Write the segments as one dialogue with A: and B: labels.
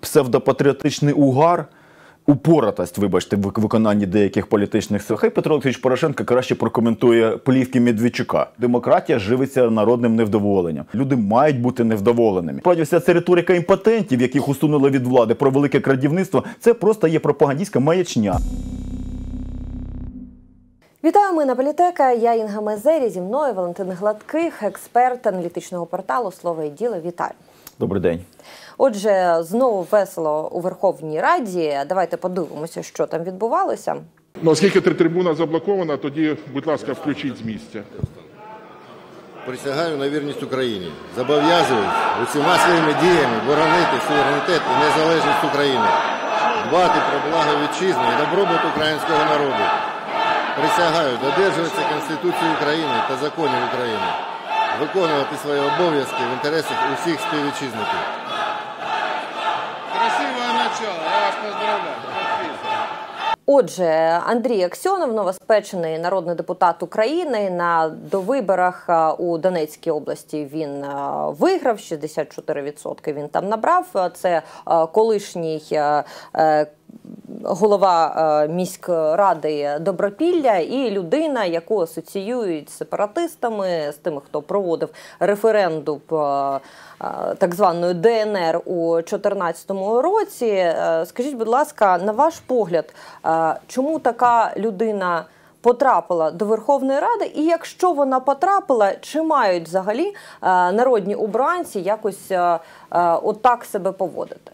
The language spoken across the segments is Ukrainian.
A: псевдопатріотичний угар. упоратость, вибачте, в виконанні деяких політичних сил. Хай Петро Олексійович Порошенко краще прокоментує плівки Медведчука. Демократія живиться народним невдоволенням. Люди мають бути невдоволеними. Правді, вся ця риторика імпотентів, яких усунули від влади про велике крадівництво, це просто є пропагандистська маячня.
B: Вітаю ми на політека. Я Інга Мезері. Зі мною Валентин Гладких, експерт аналітичного порталу Слово і діло. Вітаю. Добрий день. Отже, знову весело у Верховній Раді. Давайте подивимося, що там відбувалося.
A: Ну, оскільки трибуна заблокована, тоді, будь ласка, включіть з місця. Присягаю на вірність Україні. Зобов'язуюсь усіма своїми діями боронити суверенітет і незалежність України, дбати про благо вітчизни і добробут українського народу. Присягаю додержуватися Конституції України та законів України, виконувати свої обов'язки в інтересах усіх співвітчизників. Нічого, я вас поздравляю.
B: Отже, Андрій Аксьонов, новоспечений народний депутат України. На довиборах е, у Донецькій області він е, виграв 64% Він там набрав. Це е, колишній голова е, міськради Добропілля і людина, яку асоціюють з сепаратистами, з тими, хто проводив референдум е, так званої ДНР у 2014 році. Е, скажіть, будь ласка, на ваш погляд, чому така людина? Потрапила до Верховної Ради, і якщо вона потрапила, чи мають взагалі народні обранці якось отак себе поводити?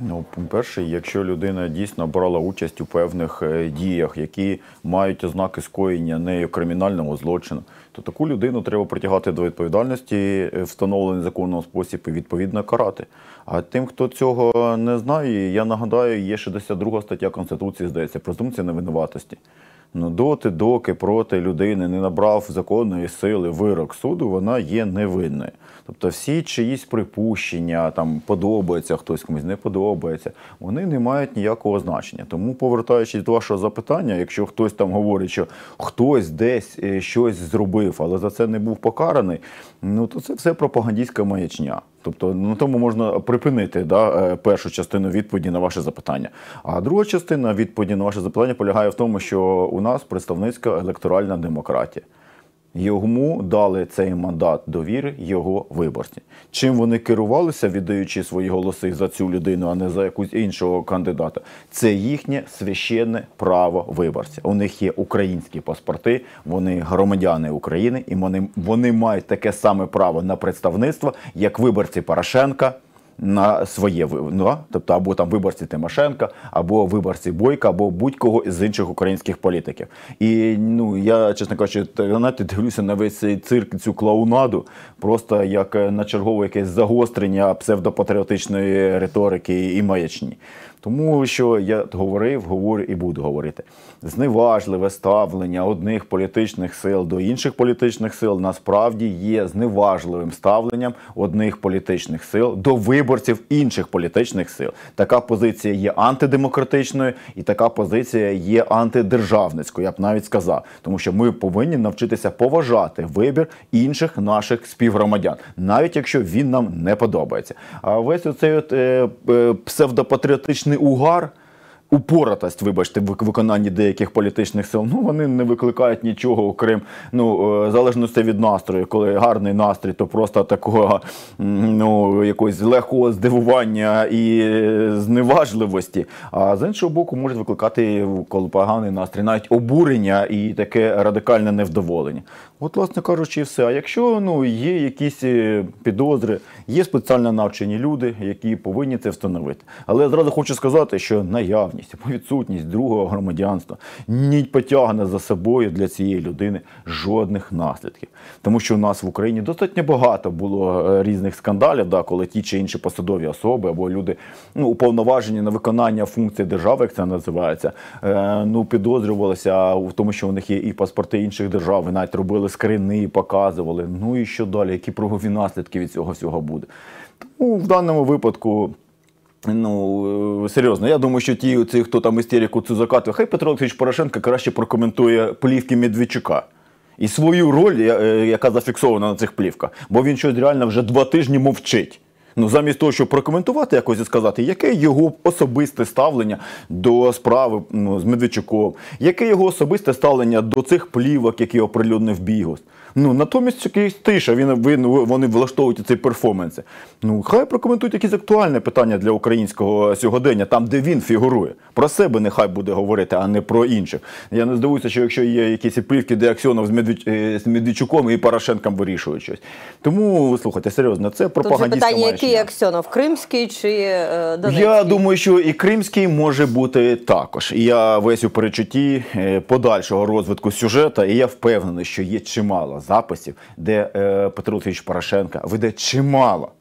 A: Ну, по перше, якщо людина дійсно брала участь у певних е, діях, які мають ознаки скоєння нею кримінального злочину, то таку людину треба притягати до відповідальності, е, встановлений законом спосіб і відповідно карати. А тим, хто цього не знає, я нагадаю, є 62 стаття конституції, здається, презумпція невинуватості. Ну, доти, доки проти людини не набрав законної сили вирок суду, вона є невинною. Тобто, всі чиїсь припущення, там подобається хтось комусь, не подобається, вони не мають ніякого значення. Тому, повертаючись до вашого запитання, якщо хтось там говорить, що хтось десь е, щось зробив, але за це не був покараний, ну то це все пропагандістська маячня. Тобто ну, на тому можна припинити да, е, першу частину відповіді на ваше запитання. А друга частина відповіді на ваше запитання полягає в тому, що у нас представницька електоральна демократія. Йому дали цей мандат довіри його виборці. Чим вони керувалися, віддаючи свої голоси за цю людину, а не за якусь іншого кандидата. Це їхнє священне право виборця. У них є українські паспорти, вони громадяни України, і вони, вони мають таке саме право на представництво, як виборці Порошенка, на своє ну, тобто або там виборці Тимошенка, або виборці Бойка, або будь-кого з інших українських політиків. І ну я, чесно кажучи, знаєте, дивлюся на весь цей цирк, цю клаунаду, просто як е, на чергове якесь загострення псевдопатріотичної риторики і маячні. Тому що я говорив, говорю і буду говорити. Зневажливе ставлення одних політичних сил до інших політичних сил насправді є зневажливим ставленням одних політичних сил до виборців інших політичних сил. Така позиція є антидемократичною, і така позиція є антидержавницькою. Я б навіть сказав, тому що ми повинні навчитися поважати вибір інших наших співгромадян, навіть якщо він нам не подобається. А весь оцей от е, е, псевдопатріотичний повний угар упоротость, вибачте, в виконанні деяких політичних сил, ну вони не викликають нічого, окрім ну е, залежності від настрою. Коли гарний настрій, то просто такого ну якогось легкого здивування і зневажливості. А з іншого боку, можуть викликати коли поганий настрій, навіть обурення і таке радикальне невдоволення. От, власне кажучи, все. А якщо ну є якісь е, підозри, є спеціально навчені люди, які повинні це встановити. Але я зразу хочу сказати, що наяв наявність або відсутність другого громадянства не потягне за собою для цієї людини жодних наслідків. Тому що у нас в Україні достатньо багато було е, різних скандалів, да, коли ті чи інші посадові особи або люди ну, уповноважені на виконання функцій держави, як це називається, е, ну підозрювалися в тому, що у них є і паспорти інших держав, і навіть робили скрини, показували. Ну і що далі? Які правові наслідки від цього всього буде? Тому в даному випадку. Ну е, серйозно, я думаю, що ті, ці, хто там істерику цю закатує, хай Петро Олексійович Порошенко краще прокоментує плівки Медведчука. І свою роль, е, яка зафіксована на цих плівках, бо він щось реально вже два тижні мовчить. Ну, замість того, щоб прокоментувати якось і сказати, яке його особисте ставлення до справи ну, з Медведчуком, яке його особисте ставлення до цих плівок, які оприлюднив Бігос. Ну натомість якийсь тиша. Він він вони влаштовують ці перформанси. Ну хай прокоментують якісь актуальне питання для українського сьогодення, там де він фігурує. Про себе нехай буде говорити, а не про інших. Я не здивуюся, що якщо є якісь плівки, де Аксьонов з е, з Медведчуком і Порошенком вирішують щось. Тому слухайте, серйозно, це пропагандистська Тут питання, який
B: Аксьонов, кримський чи е, Донецький? Я
A: думаю, що і кримський може бути також. І я весь у перечутті е, подальшого розвитку сюжета, і я впевнений, що є чимало записів, де е, Петро Олексійович Порошенка веде чимало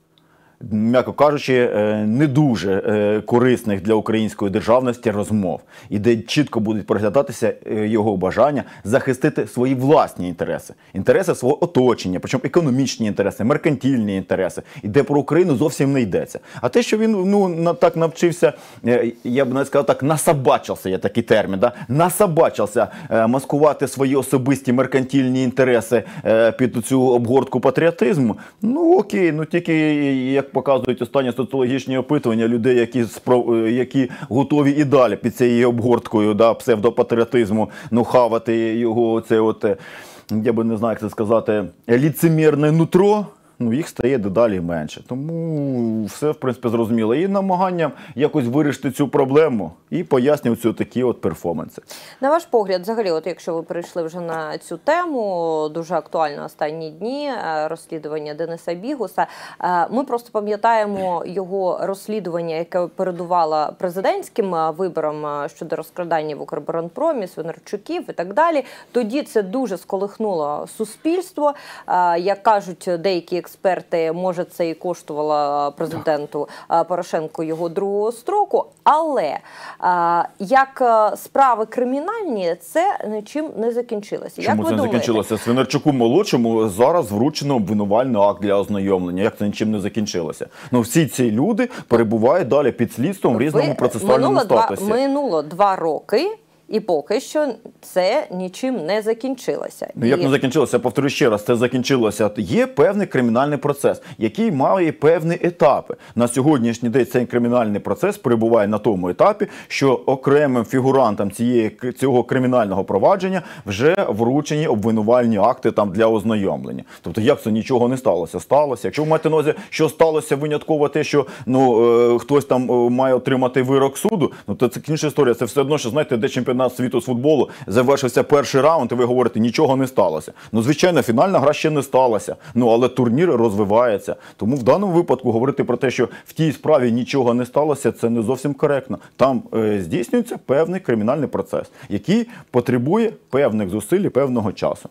A: м'яко кажучи, е, не дуже е, корисних для української державності розмов, і де чітко будуть проглядатися е, його бажання захистити свої власні інтереси, інтереси свого оточення, причому економічні інтереси, меркантільні інтереси, і де про Україну зовсім не йдеться. А те, що він ну на так навчився, я б навіть сказав так, насобачився, Я такий термін, да? насобачився маскувати свої особисті меркантільні інтереси під цю обгортку патріотизму. Ну окей, ну тільки як показують останні соціологічні опитування людей, які спро... Е, які готові і далі під цією обгорткою да, псевдопатріотизму, ну хавати його. Це от е, я би не знаю, як це сказати, е, ліцемірне нутро ну їх стає дедалі менше. Тому все в принципі зрозуміло. І намаганням якось вирішити цю проблему і пояснювати такі от перформанси.
B: На ваш погляд, взагалі, от якщо ви прийшли вже на цю тему, дуже актуально останні дні е, розслідування Дениса Бігуса. Е, ми просто пам'ятаємо його розслідування, яке передувало президентським е, виборам щодо розкрадання в Укрборонпромі, Свинарчуків і так далі. Тоді це дуже сколихнуло суспільство, як кажуть деякі експерти, може це і коштувало е, президенту е, Порошенку його другого строку. Але е, як справи кримінальні, це нічим не закінчилося. Чому як ви не закінчилося?
A: Свинарчуку молодшому зараз вручено обвинувальний акт для ознайомлення. Як це нічим не закінчилося? Ну всі ці люди перебувають далі під слідством в різному ви, процесуальному минуло статусі. Два,
B: минуло два роки. І поки що це нічим не закінчилося. Ну як і... не
A: закінчилося, повторю ще раз, це закінчилося. Є певний кримінальний процес, який має певні етапи. На сьогоднішній день цей кримінальний процес перебуває на тому етапі, що окремим фігурантам цієї цього кримінального провадження вже вручені обвинувальні акти там для ознайомлення. Тобто, як це нічого не сталося? Сталося. Якщо ви маєте на увазі, що сталося винятково, те, що ну е, хтось там е, має отримати вирок суду, ну то це інша історія. Це все одно, що знаєте, де чемпіонат чемпіонат світу з футболу завершився перший раунд, і ви говорите, нічого не сталося. Ну, звичайно, фінальна гра ще не сталася. Ну але турнір розвивається. Тому в даному випадку говорити про те, що в тій справі нічого не сталося, це не зовсім коректно. Там е, здійснюється певний кримінальний процес, який потребує певних зусиль, і певного часу.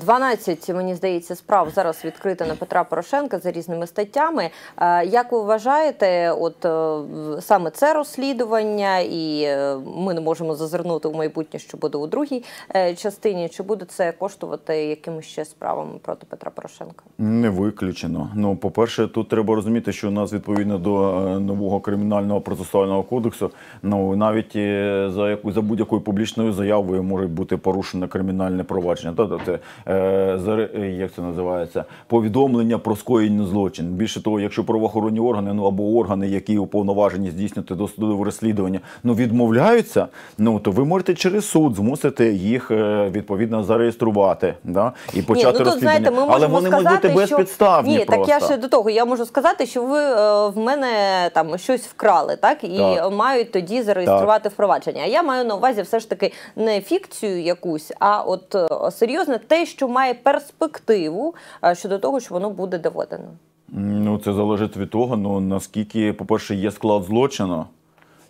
B: 12, е, мені здається, справ зараз відкрито на Петра Порошенка за різними статтями. Е, як ви вважаєте, от е, саме це розслідування, і ми не можемо зазирнути буде в майбутнє, що буде у другій е, частині. Чи буде це коштувати якимось ще справами проти Петра Порошенка?
A: Не виключено. Ну, по перше, тут треба розуміти, що у нас відповідно до е, нового кримінального процесуального кодексу, ну навіть е, за яку за будь-якою публічною заявою може бути порушене кримінальне провадження. Тобто це е, як це називається повідомлення про скоєння злочин. Більше того, якщо правоохоронні органи, ну або органи, які уповноважені здійснювати досудове розслідування, ну відмовляються, ну то ви можете через суд змусити їх е, відповідно зареєструвати да, і почати Ні, ну, розслідування. Знаєте, ми Але вони можуть бути безпідставні. Ні, просто. так я ще до
B: того. Я можу сказати, що ви е, в мене там щось вкрали, так і так. мають тоді зареєструвати так. впровадження. А я маю на увазі все ж таки не фікцію якусь, а от е, серйозне те, що має перспективу е, щодо того, що воно буде доведено.
A: Ну це залежить від того, ну наскільки, по перше, є склад злочину.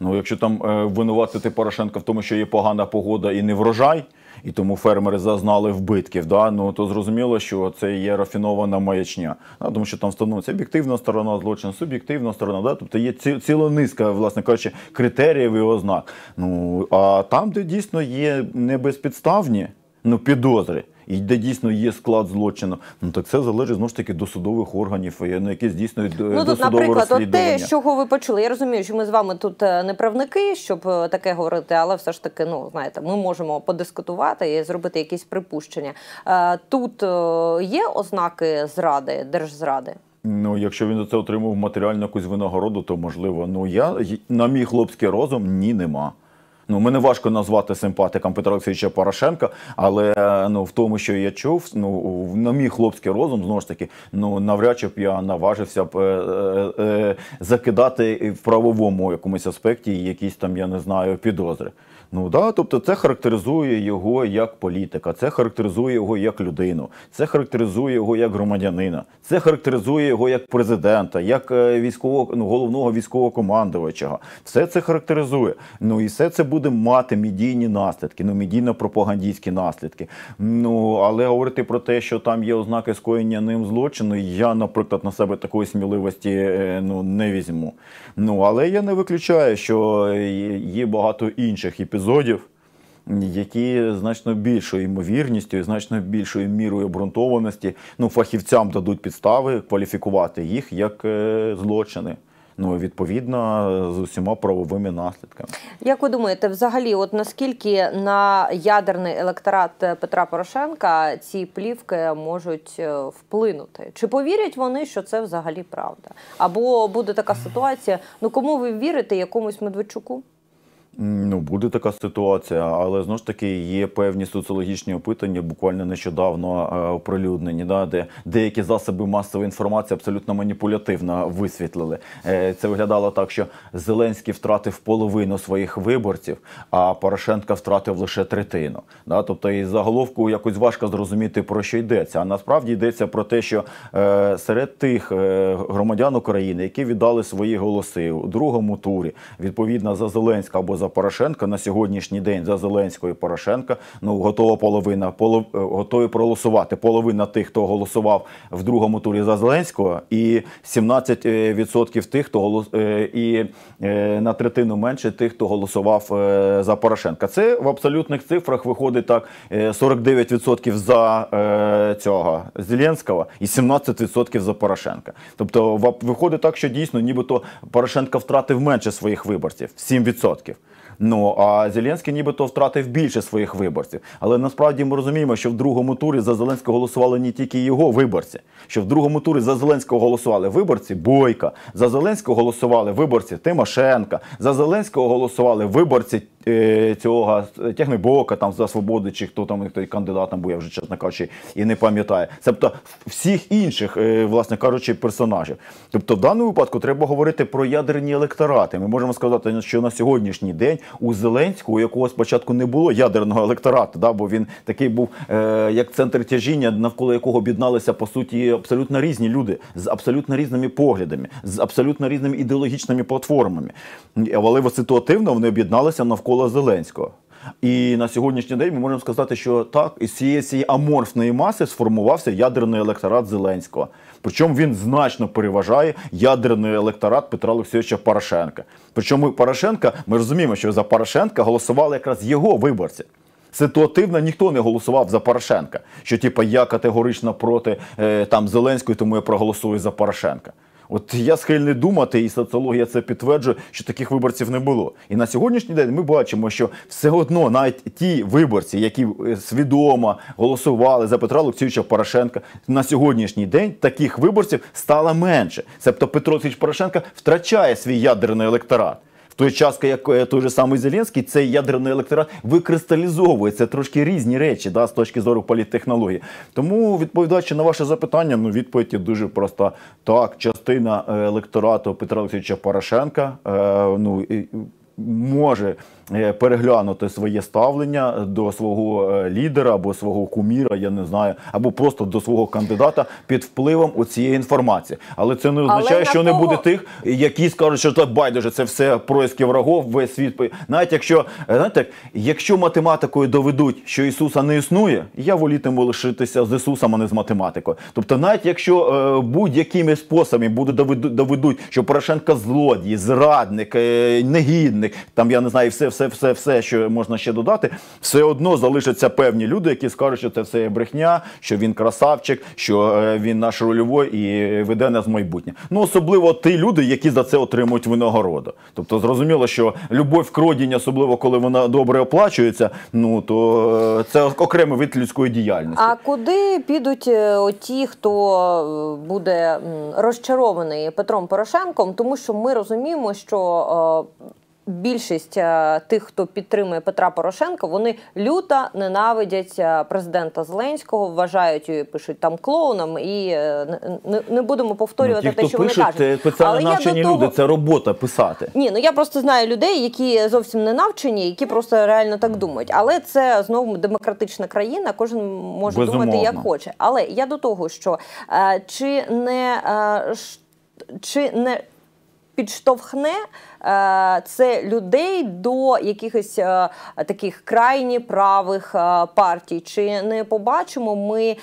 A: Ну якщо там е, винуватити Порошенка в тому, що є погана погода і не врожай, і тому фермери зазнали вбитків. Да? Ну то зрозуміло, що це є рафінована маячня. Да? Тому що там встановлюється об'єктивна сторона злочину, суб'єктивна сторона. Да? Тобто є ці, ціла низка, власне кажучи, критеріїв і ознак. Ну а там, де дійсно є небезпідставні ну, підозри і де дійсно є склад злочину, ну так це залежить знову ж таки до судових органів, на ну, які здійснюють е, ну, тут, наприклад, от те, чого
B: ви почули. Я розумію, що ми з вами тут е, не правники, щоб е, таке говорити, але все ж таки, ну знаєте, ми можемо подискутувати і зробити якісь припущення. Тут є ознаки зради, держзради.
A: Ну, якщо він за це отримав матеріальну якусь винагороду, то можливо. Ну я на мій хлопський розум ні, нема. Ну мене важко назвати симпатиком Петра Олексійовича Порошенка, але е, ну в тому, що я чув, ну на мій хлопський розум знову ж таки, ну навряд чи б я наважився б е, е, е закидати в правовому якомусь аспекті якісь там, я не знаю, підозри. Ну да, тобто це характеризує його як політика, це характеризує його як людину, це характеризує його як громадянина, це характеризує його як президента, як е, військового ну, головного військовокомандувача. Все це характеризує. Ну і все це буде мати медійні наслідки, ну медійно-пропагандійські наслідки. Ну але говорити про те, що там є ознаки скоєння ним злочину, я, наприклад, на себе такої сміливості е, ну не візьму. Ну але я не виключаю, що е, є багато інших епізодів епізодів, які значно більшою ймовірністю значно більшою мірою обґрунтованості ну, фахівцям дадуть підстави кваліфікувати їх як е, злочини. Ну, відповідно, з усіма правовими наслідками.
B: Як ви думаєте, взагалі, от наскільки на ядерний електорат е, Петра Порошенка ці плівки можуть е, вплинути? Чи повірять вони, що це взагалі правда? Або буде така ситуація: ну кому ви вірите, якомусь Медведчуку?
A: Ну, буде така ситуація, але знову ж таки є певні соціологічні опитання, буквально нещодавно е, оприлюднені, да, де деякі засоби масової інформації абсолютно маніпулятивно висвітлили. Е, це виглядало так, що Зеленський втратив половину своїх виборців, а Порошенка втратив лише третину. Да? Тобто, і заголовку якось важко зрозуміти про що йдеться. А насправді йдеться про те, що е, серед тих громадян України, які віддали свої голоси у другому турі, відповідно за Зеленська або за за Порошенка на сьогоднішній день за Зеленського і Порошенка. Ну готова половина полов, е, готові проголосувати. Половина тих, хто голосував в другому турі за Зеленського, і 17% е, тих, хто голос е, і на третину менше тих, хто голосував за Порошенка. Це в абсолютних цифрах виходить так: 49% за цього Зеленського і 17% за Порошенка. Тобто, виходить так, що дійсно, нібито Порошенка втратив менше своїх виборців 7%. Ну а Зеленський нібито втратив більше своїх виборців. Але насправді ми розуміємо, що в другому турі за Зеленського голосували не тільки його виборці, що в другому турі за Зеленського голосували виборці Бойка, за Зеленського голосували виборці Тимошенка, за Зеленського голосували виборці. Е, цього е, Тягнебока там за свободи, чи хто там той кандидатом був, я вже чесно кажучи, і не пам'ятаю. Тобто всіх інших, е, власне кажучи, персонажів. Тобто, в даному випадку треба говорити про ядерні електорати. Ми можемо сказати, що на сьогоднішній день у Зеленського, у якого спочатку не було ядерного електорату, да, бо він такий був е, як центр тяжіння, навколо якого об'єдналися по суті абсолютно різні люди з абсолютно різними поглядами, з абсолютно різними ідеологічними платформами. Але ситуативно вони об'єдналися навколо навколо Зеленського. І на сьогоднішній день ми можемо сказати, що так, із цієї цієї аморфної маси сформувався ядерний електорат Зеленського. Причому він значно переважає ядерний електорат Петра Олексійовича Порошенка. Причому Порошенка, ми розуміємо, що за Порошенка голосували якраз його виборці. Ситуативно ніхто не голосував за Порошенка, що типу, я категорично проти е, там Зеленського, тому я проголосую за Порошенка. От я схильний думати, і соціологія це підтверджує, що таких виборців не було. І на сьогоднішній день ми бачимо, що все одно навіть ті виборці, які е, свідомо голосували за Петра Олексійовича Порошенка, на сьогоднішній день таких виборців стало менше. Тобто Петро Олексійович Порошенка втрачає свій ядерний електорат той час, як е, той же самий Зеленський, цей ядерний електорат викристалізовується трошки різні речі да, з точки зору політтехнології. Тому, відповідаючи на ваше запитання, ну відповідь дуже проста. Так, частина е, електорату Петра Олексійовича Порошенка е, ну, може Е, переглянути своє ставлення до свого е, лідера або свого куміра, я не знаю, або просто до свого кандидата під впливом у цієї інформації. Але це не означає, Але що того... не буде тих, які скажуть, що це байдуже, це все происки врагов, весь світ. Навіть якщо е, знаєте, якщо математикою доведуть, що Ісуса не існує, я волітиму лишитися з Ісусом, а не з математикою. Тобто, навіть якщо будь-якими способами буде доведуть, що Порошенка злодій, зрадник, негідник, там я не знаю, все все, все, все, що можна ще додати, все одно залишаться певні люди, які скажуть, що це все є брехня, що він красавчик, що е, він наш рольовий і веде нас в майбутнє. Ну особливо ті люди, які за це отримують винагороду. Тобто, зрозуміло, що любов к родині, особливо коли вона добре оплачується, ну то е, це окремий вид людської діяльності.
B: А куди підуть е, ті, хто буде розчарований Петром Порошенком, тому що ми розуміємо, що Більшість е, тих, хто підтримує Петра Порошенка, вони люто ненавидять е, президента Зеленського, вважають і пишуть там клоуном, і е, не, будемо повторювати ну, ті, те, що пишуть, вони кажуть. Це Але не навчені того... люди, це
A: робота писати.
B: Ні, ну я просто знаю людей, які зовсім не навчені, які просто реально так думають. Але це знову демократична країна, кожен може Безумовно. думати як хоче. Але я до того, що чи не чи не підштовхне е, це людей до якихось е, таких крайні правих е, партій. Чи не побачимо ми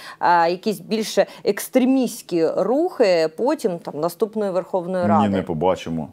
B: якісь більше екстремістські рухи потім там наступної Верховної Ради? Ні, не
A: побачимо.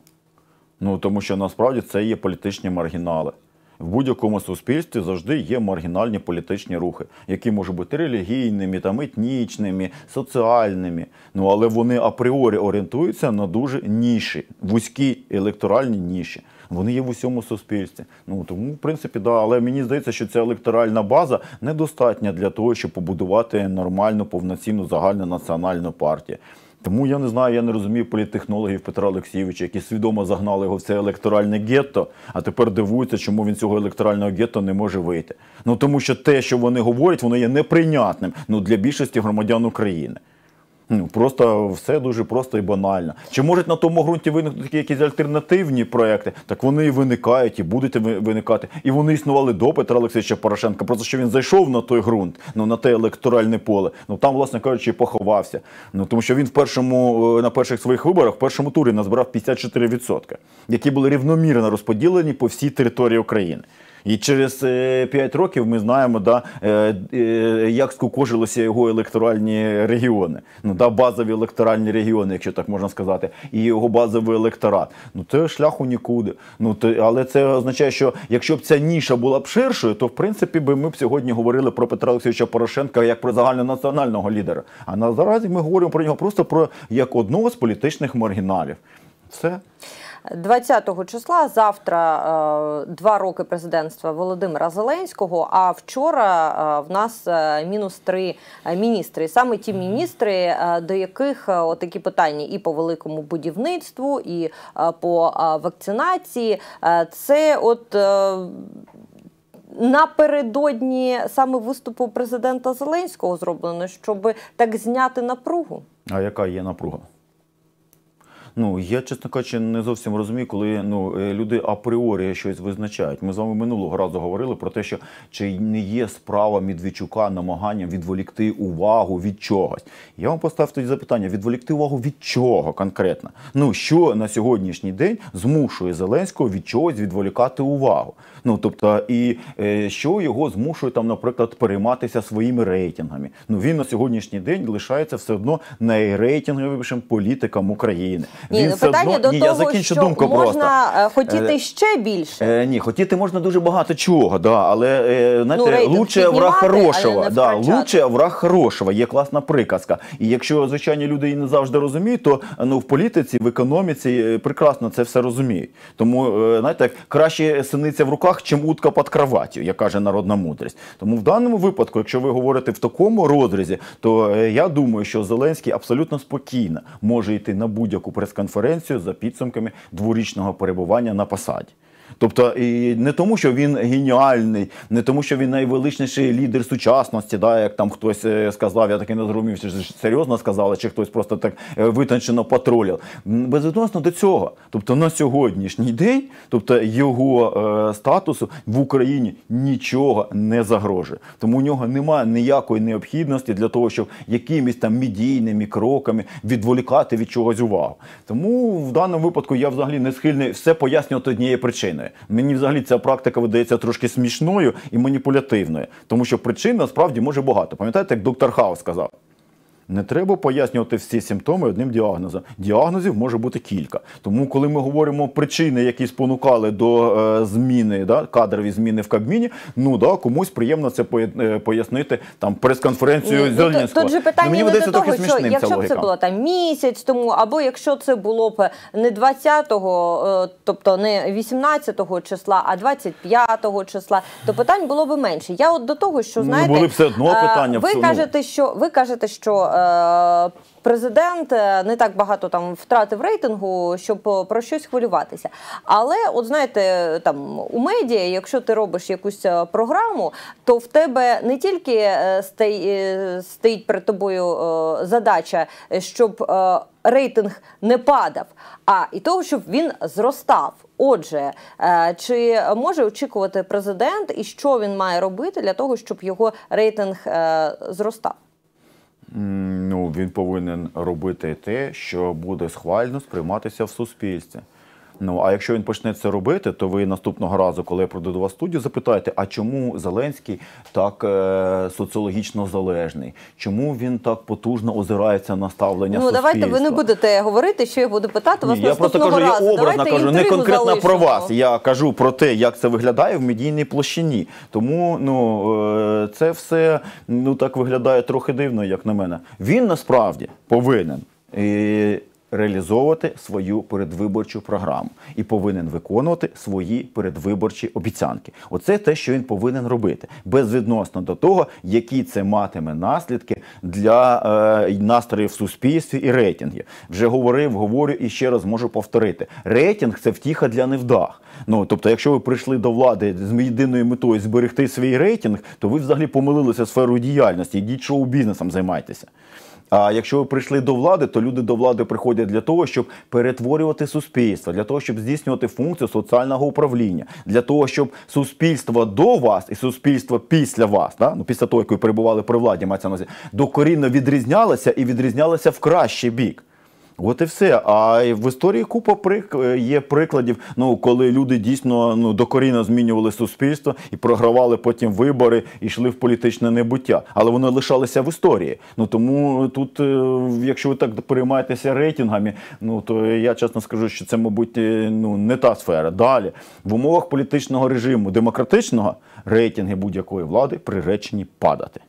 A: Ну тому що насправді це є політичні маргінали в будь-якому суспільстві завжди є маргінальні політичні рухи, які можуть бути релігійними, там етнічними, соціальними. Ну але вони апріорі орієнтуються на дуже ніші, вузькі електоральні ніші. Вони є в усьому суспільстві. Ну тому, в принципі, да, але мені здається, що ця електоральна база недостатня для того, щоб побудувати нормальну повноцінну загальну національну партію. Тому я не знаю, я не розумію політтехнологів Петра Олексійовича, які свідомо загнали його в це електоральне гетто, а тепер дивуються, чому він цього електорального гетто не може вийти. Ну тому що те, що вони говорять, воно є неприйнятним ну, для більшості громадян України. Ну, просто все дуже просто і банально. Чи можуть на тому ґрунті виникнути якісь альтернативні проекти? Так вони і виникають, і будуть виникати. І вони існували до Петра Олексійовича Порошенка. Просто що він зайшов на той ґрунт, ну на те електоральне поле. Ну там, власне кажучи, і поховався. Ну тому що він в першому е, на перших своїх виборах в першому турі назбирав 54%, які були рівномірно розподілені по всій території України. І через 5 е, років ми знаємо, да, е, е, як скукожилися його електоральні регіони. Ну да, базові електоральні регіони, якщо так можна сказати, і його базовий електорат. Ну це шляху нікуди. Ну то, але це означає, що якщо б ця ніша була б ширшою, то в принципі би ми б сьогодні говорили про Петра Олексійовича Порошенка як про загальнонаціонального лідера. А на зараз ми говоримо про нього просто про як одного з політичних маргіналів. Все.
B: 20-го числа.
A: Завтра
B: е, два роки президентства Володимира Зеленського. А вчора е, в нас е, мінус три міністри. Саме ті міністри, до яких такі питання і по великому будівництву, і по вакцинації, це от. Напередодні саме виступу президента Зеленського зроблено, щоб так зняти напругу.
A: А яка є напруга? Ну я, чесно кажучи, не зовсім розумію, коли ну е, люди апріорі щось визначають. Ми з вами минулого разу говорили про те, що чи не є справа Медведчука намаганням відволікти увагу від чогось. Я вам поставив тоді запитання: відволікти увагу від чого конкретно? Ну що на сьогоднішній день змушує Зеленського від чогось відволікати увагу? Ну тобто, і е, що його змушує там, наприклад, перейматися своїми рейтингами? Ну він на сьогоднішній день лишається все одно найрейтинговішим політиком України. Ні, він ну, все одно, до ні, того, я закінчу що думку можна просто. Е, хотіти е, ще більше. Е, ні, хотіти можна дуже багато чого, да, але е, знаєте, Ну, лучше враг хорошого. не Да, лучше враг хорошого, є класна приказка. І якщо звичайно, люди її не завжди розуміють, то ну в політиці, в економіці е, прекрасно це все розуміють. Тому е, знаєте, краще синиця в руках, чим утка під кроватю, як каже народна мудрість. Тому в даному випадку, якщо ви говорите в такому розрізі, то е, я думаю, що Зеленський абсолютно спокійно може йти на будь-яку прес прес-конференцію за підсумками дворічного перебування на посаді. Тобто і не тому, що він геніальний, не тому, що він найвеличніший лідер сучасності, да, як там хтось е, сказав, я так і не зрозумів, чи серйозно сказали, чи хтось просто так е, витончено патрулів. Безвідносно до цього. Тобто на сьогоднішній день, тобто його е, статусу в Україні нічого не загрожує. Тому у нього немає ніякої необхідності для того, щоб якимись там медійними кроками відволікати від чогось увагу. Тому в даному випадку я взагалі не схильний все пояснювати однією причиною. Мені взагалі ця практика видається трошки смішною і маніпулятивною, тому що причин насправді може багато. Пам'ятаєте, як доктор Хаус сказав? Не треба пояснювати всі симптоми одним діагнозом. Діагнозів може бути кілька. Тому, коли ми говоримо причини, які спонукали до е, зміни, да, кадрові зміни в Кабміні, ну да, комусь приємно це е, пояснити там прес-конференцію ну, Зеленського. Тут же ну, питання Мені не до того, що якщо б це було
B: там місяць тому, або якщо це було б не 20-го, е, тобто не 18-го числа, а 25-го числа, то питань було б менше. Я от до того, що ну, знаєте, ну, були все одно питання. Ви кажете, що ви кажете, що. Е, Е, президент е, не так багато там втратив рейтингу, щоб е, про щось хвилюватися. Але, от знаєте, там у медіа, якщо ти робиш якусь програму, то в тебе не тільки стоїть перед тобою задача, щоб рейтинг не падав, а і того, щоб він зростав. Отже, чи може очікувати президент і що він має робити для того, щоб його рейтинг зростав?
A: ну, він повинен робити те, що буде схвально сприйматися в суспільстві. Ну а якщо він почне це робити, то ви наступного разу, коли я прийду до вас студію, запитаєте, а чому Зеленський так е соціологічно залежний? Чому він так потужно озирається на ставлення? Ну суспільства? давайте ви не
B: будете говорити, що я буду питати вас. я просто кажу, разу. я образно давайте кажу, не конкретно залишимо.
A: про вас. Я кажу про те, як це виглядає в медійній площині. Тому ну е це все ну так виглядає трохи дивно, як на мене. Він насправді повинен. І реалізовувати свою передвиборчу програму і повинен виконувати свої передвиборчі обіцянки. Оце те, що він повинен робити, безвідносно до того, які це матиме наслідки для е, настроїв в суспільстві і рейтингів. Вже говорив, говорю і ще раз можу повторити: рейтинг це втіха для невдах. Ну тобто, якщо ви прийшли до влади з єдиною метою зберегти свій рейтинг, то ви взагалі помилилися сферою діяльності. Ідіть шоу бізнесом займайтеся. А якщо ви прийшли до влади, то люди до влади приходять для того, щоб перетворювати суспільство, для того, щоб здійснювати функцію соціального управління, для того, щоб суспільство до вас і суспільство після вас, да? ну після того, як ви перебували при владі, мається на увазі, докорінно відрізнялося і відрізнялося в кращий бік. От і все. А в історії купа прик... є прикладів, ну коли люди дійсно ну докорінно змінювали суспільство і програвали потім вибори і йшли в політичне небуття, але вони лишалися в історії. Ну тому тут, е, якщо ви так переймаєтеся рейтингами, ну то я чесно скажу, що це, мабуть, е, ну не та сфера. Далі в умовах політичного режиму демократичного рейтинги будь-якої влади приречені падати.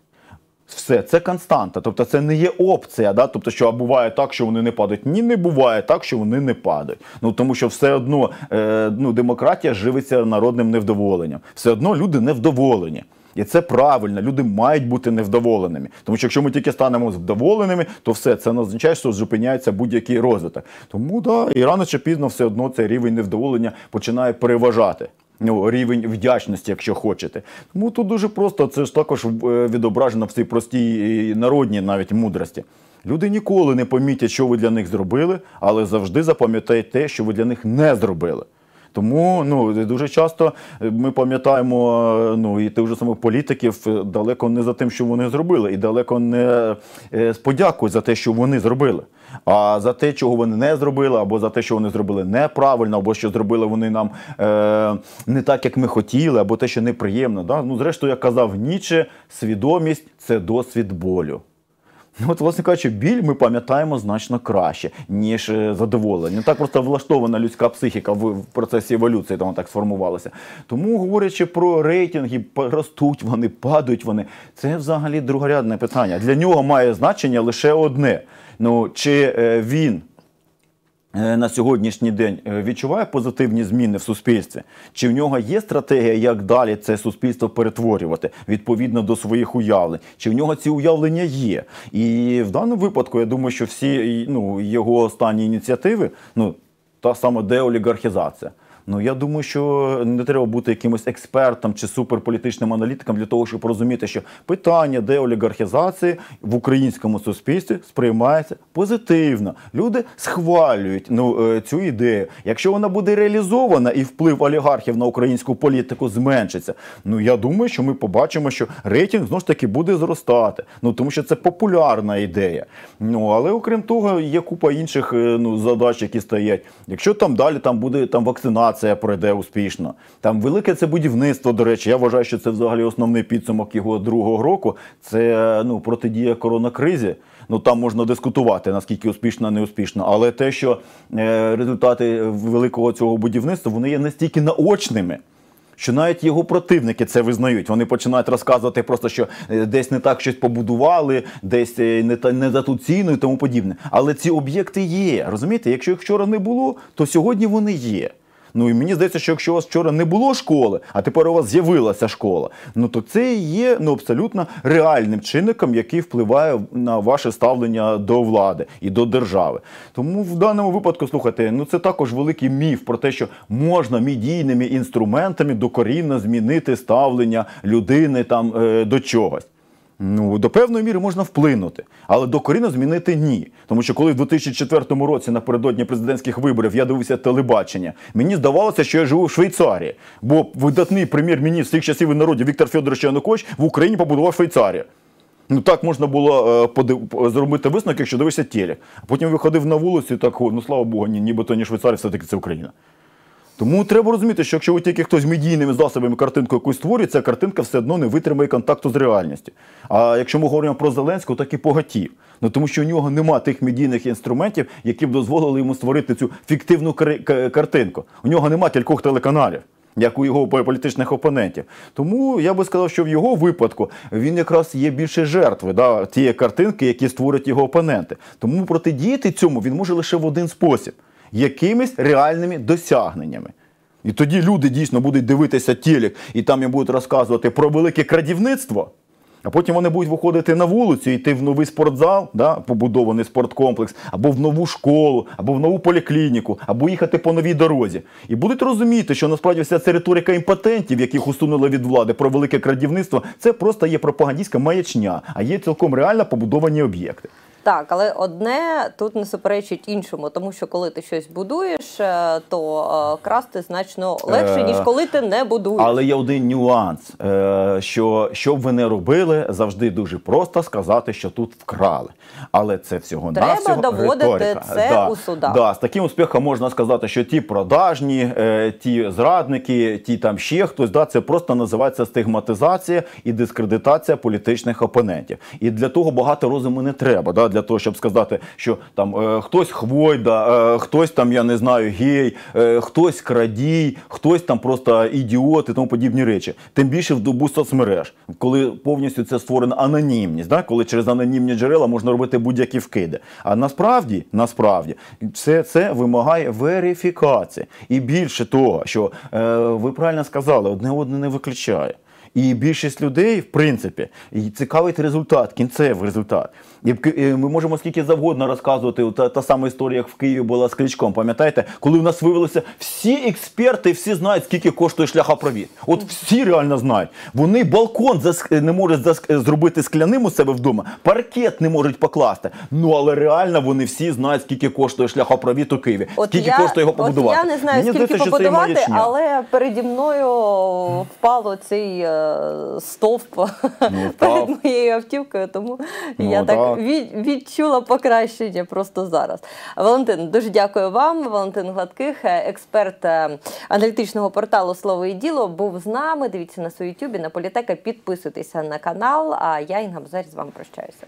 A: Все, це константа, тобто це не є опція, да? тобто, що а буває так, що вони не падають. Ні, не буває так, що вони не падають. Ну тому що все одно е, ну, демократія живиться народним невдоволенням. Все одно люди невдоволені. І це правильно, люди мають бути невдоволеними. Тому що якщо ми тільки станемо вдоволеними, то все це не означає, що зупиняється будь-який розвиток. Тому да, і рано чи пізно все одно цей рівень невдоволення починає переважати ну, рівень вдячності, якщо хочете. Тому тут дуже просто це ж також е, відображено в цій простій е, народній навіть мудрості. Люди ніколи не помітять, що ви для них зробили, але завжди запам'ятають те, що ви для них не зробили. Тому ну дуже часто е, ми пам'ятаємо, е, ну і ти вже самих політиків е, далеко не за тим, що вони зробили, і далеко не з подякою за те, що вони зробили. А за те, чого вони не зробили, або за те, що вони зробили неправильно, або що зробили вони нам е, не так, як ми хотіли, або те, що неприємно. Да? Ну, зрештою, я казав Ніче, свідомість це досвід болю. Ну, от, власне кажучи, біль ми пам'ятаємо значно краще, ніж е, задоволення. так просто влаштована людська психіка в процесі еволюції, там так сформувалася. Тому, говорячи про рейтинги, ростуть вони, падають вони. Це взагалі другорядне питання. Для нього має значення лише одне: ну чи е, він Е, на сьогоднішній день е, відчуває позитивні зміни в суспільстві? Чи в нього є стратегія, як далі це суспільство перетворювати відповідно до своїх уявлень? Чи в нього ці уявлення є? І в даному випадку я думаю, що всі ну його останні ініціативи, ну та сама деолігархізація. Ну я думаю, що не треба бути якимось експертом чи суперполітичним аналітиком для того, щоб розуміти, що питання деолігархізації в українському суспільстві сприймається позитивно. Люди схвалюють ну е, цю ідею. Якщо вона буде реалізована і вплив олігархів на українську політику зменшиться, ну я думаю, що ми побачимо, що рейтинг знову ж таки буде зростати. Ну тому що це популярна ідея. Ну але окрім того, є купа інших е, ну задач, які стоять. Якщо там далі там буде там вакцинація це пройде успішно. Там велике це будівництво. До речі, я вважаю, що це взагалі основний підсумок його другого року. Це ну протидія коронакризі. Ну там можна дискутувати наскільки успішно, не успішно. Але те, що е, результати великого цього будівництва вони є настільки наочними. Що навіть його противники це визнають. Вони починають розказувати просто, що е, десь не так щось побудували, десь е, не та не за ту ціну і тому подібне. Але ці об'єкти є. Розумієте, якщо їх вчора не було, то сьогодні вони є. Ну і мені здається, що якщо у вас вчора не було школи, а тепер у вас з'явилася школа, ну то це є ну абсолютно реальним чинником, який впливає на ваше ставлення до влади і до держави. Тому в даному випадку слухайте, ну це також великий міф про те, що можна медійними інструментами докорінно змінити ставлення людини там е, до чогось. Ну, до певної міри можна вплинути, але докорінно змінити ні. Тому що коли в 2004 році напередодні президентських виборів я дивився телебачення, мені здавалося, що я живу в Швейцарії, бо видатний прем'єр-міністр всіх часів і народів Віктор Федорович Янукович в Україні побудував Швейцарію. Ну так можна було е, подив... зробити висновок, якщо дивишся телек. А потім виходив на вулицю і так, ну слава Богу, ні, нібито не Швейцарія, все-таки це Україна. Тому треба розуміти, що якщо от тільки хтось медійними засобами картинку якусь створює, ця картинка все одно не витримає контакту з реальністю. А якщо ми говоримо про Зеленського, так і погатів. Ну тому що у нього нема тих медійних інструментів, які б дозволили йому створити цю фіктивну картинку. У нього нема кількох телеканалів. Як у його політичних опонентів, тому я би сказав, що в його випадку він якраз є більше жертви да, тієї картинки, які створять його опоненти. Тому протидіяти цьому він може лише в один спосіб якимись реальними досягненнями. І тоді люди дійсно будуть дивитися телек, і там їм будуть розказувати про велике крадівництво. А потім вони будуть виходити на вулицю, йти в новий спортзал, да, побудований спорткомплекс, або в нову школу, або в нову поліклініку, або їхати по новій дорозі. І будуть розуміти, що насправді вся ця риторика імпотентів, яких усунули від влади про велике крадівництво, це просто є пропагандистська маячня, а є цілком реально побудовані об'єкти.
B: Так, але одне тут не суперечить іншому, тому що коли ти щось будуєш, е, то е, красти значно легше, ніж е, коли ти не будуєш. Але
A: є один нюанс: що що б ви не робили, завжди дуже просто сказати, що тут вкрали. Але це всього треба навсього доводити риторика. це да, у судах. Да, З таким успіхом можна сказати, що ті продажні, ті зрадники, ті там ще хтось да це просто називається стигматизація і дискредитація політичних опонентів. І для того багато розуму не треба. Да, для для того, щоб сказати, що там е, хтось хвойда, е, хтось там, я не знаю, гей, е, хтось крадій, хтось там просто ідіот і тому подібні речі. Тим більше в добу соцмереж, коли повністю це створена анонімність, да? коли через анонімні джерела можна робити будь-які вкиди. А насправді, насправді, все це вимагає верифікації. І більше того, що е, ви правильно сказали, одне одне не виключає. І більшість людей, в принципі, цікавить результат, кінцевий результат. І Ми можемо скільки завгодно розказувати. Та, та сама історія, як в Києві була з кличком. Пам'ятаєте, коли у нас виявилося всі експерти, всі знають, скільки коштує шляхопровід. От всі реально знають. Вони балкон заск не можуть зробити скляним у себе вдома, паркет не можуть покласти. Ну але реально вони всі знають, скільки коштує шляхопровід у Києві, от скільки я, коштує його побудувати. От Я не знаю, Мені скільки здається, побудувати, але
B: переді мною впало цей. Е, стовп
A: ну, перед
B: моєю автівкою, тому ну, я так, так відчула покращення просто зараз. Валентин, дуже дякую вам. Валентин Гладких, е, експерт е, аналітичного порталу Слово і діло, був з нами. Дивіться нас у Ютубі на політека. Підписуйтеся на канал. А я Інга Бузарь, з вами прощаюся.